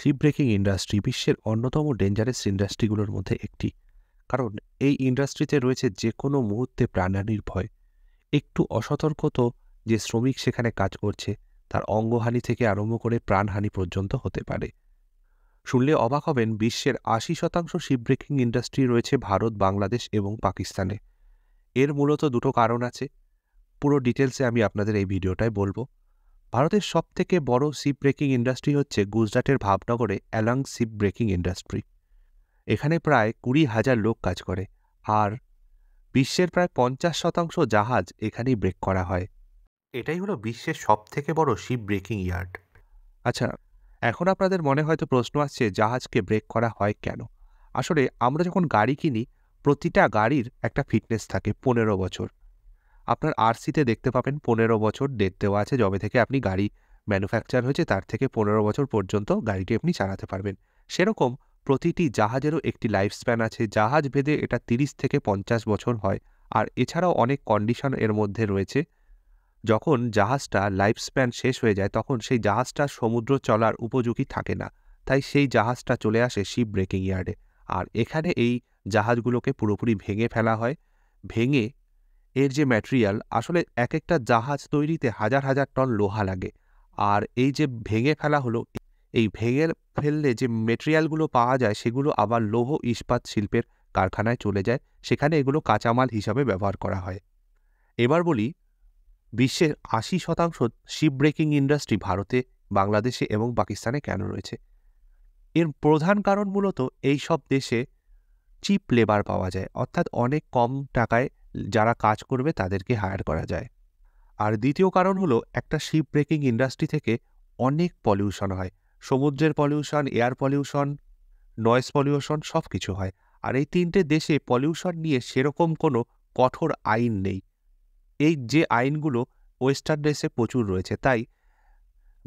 sheep breaking industry বিশ্বের অন্যতম dangerous ইন্ডাস্ট্রিগুলোর মধ্যে একটি কারণ এই ইন্ডাস্ট্রিতে রয়েছে যে কোনো মুহূর্তে প্রাণহানির ভয় একটু অসতর্কত যে শ্রমিক সেখানে কাজ করছে তার অঙ্গহানি থেকে আরম্ভ করে প্রাণহানি পর্যন্ত হতে পারে শুনলে অবাক হবেন বিশ্বের আশি শতাংশ শিপ ব্রেকিং ইন্ডাস্ট্রি রয়েছে ভারত বাংলাদেশ এবং পাকিস্তানে এর মূলত দুটো কারণ আছে পুরো ডিটেলসে আমি আপনাদের এই ভিডিওটায় বলবো ভারতের সবথেকে বড় শিপ ব্রেকিং ইন্ডাস্ট্রি হচ্ছে গুজরাটের ভাবনগরে অ্যালং শিপ ব্রেকিং ইন্ডাস্ট্রি এখানে প্রায় কুড়ি হাজার লোক কাজ করে আর বিশ্বের প্রায় পঞ্চাশ শতাংশ জাহাজ এখানেই ব্রেক করা হয় এটাই হলো বিশ্বের সবথেকে বড় শিপ ব্রেকিং ইয়ার্ড আচ্ছা এখন আপনাদের মনে হয়তো প্রশ্ন আসছে জাহাজকে ব্রেক করা হয় কেন আসলে আমরা যখন গাড়ি কিনি প্রতিটা গাড়ির একটা ফিটনেস থাকে পনেরো বছর আপনার আরসিতে দেখতে পাবেন পনেরো বছর ডেট দেওয়া আছে যবে থেকে আপনি গাড়ি ম্যানুফ্যাকচার হয়েছে তার থেকে পনেরো বছর পর্যন্ত গাড়িটি আপনি চালাতে পারবেন সেরকম প্রতিটি জাহাজেরও একটি লাইফ স্প্যান আছে জাহাজ ভেদে এটা তিরিশ থেকে পঞ্চাশ বছর হয় আর এছাড়াও অনেক কন্ডিশন এর মধ্যে রয়েছে যখন জাহাজটা লাইফ স্প্যান শেষ হয়ে যায় তখন সেই জাহাজটা সমুদ্র চলার উপযোগী থাকে না তাই সেই জাহাজটা চলে আসে শিপ ব্রেকিং ইয়ার্ডে আর এখানে এই জাহাজগুলোকে পুরোপুরি ভেঙে ফেলা হয় ভেঙে এর যে ম্যাটেরিয়াল আসলে এক একটা জাহাজ তৈরিতে হাজার হাজার টন লোহা লাগে আর এই যে ভেঙে ফেলা হলো এই ভেঙে ফেললে যে মেটেরিয়ালগুলো পাওয়া যায় সেগুলো আবার লৌহ ইস্পাত শিল্পের কারখানায় চলে যায় সেখানে এগুলো কাঁচামাল হিসাবে ব্যবহার করা হয় এবার বলি বিশ্বের আশি শতাংশ শিপ ব্রেকিং ইন্ডাস্ট্রি ভারতে বাংলাদেশে এবং পাকিস্তানে কেন রয়েছে এর প্রধান কারণ মূলত এই সব দেশে চিপ লেবার পাওয়া যায় অর্থাৎ অনেক কম টাকায় যারা কাজ করবে তাদেরকে হায়ার করা যায় আর দ্বিতীয় কারণ হলো একটা শিপ ব্রেকিং ইন্ডাস্ট্রি থেকে অনেক পলিউশন হয় সমুদ্রের pollution air pollution noise pollution সব কিছু হয় আর এই তিনটে দেশে পলিউশন নিয়ে সেরকম কোনো কঠোর আইন নেই এই যে আইনগুলো ওয়েস্টার্ন দেশে প্রচুর রয়েছে তাই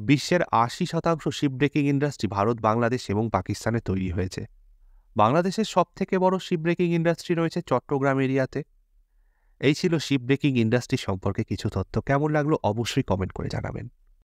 বিশ্বের আশি শতাংশ ship breaking industry Bharat Bangladesh এবং পাকিস্তানে তৈরি হয়েছে বাংলাদেশের সবথেকে বড় শিপ ব্রেকিং ইন্ডাস্ট্রি রয়েছে চট্টগ্রাম এরিয়াতে এই ছিল শিপ ব্রেকিং ইন্ডাস্ট্রি সম্পর্কে কিছু তথ্য কেমন লাগলো অবশ্যই কমেন্ট করে জানাবেন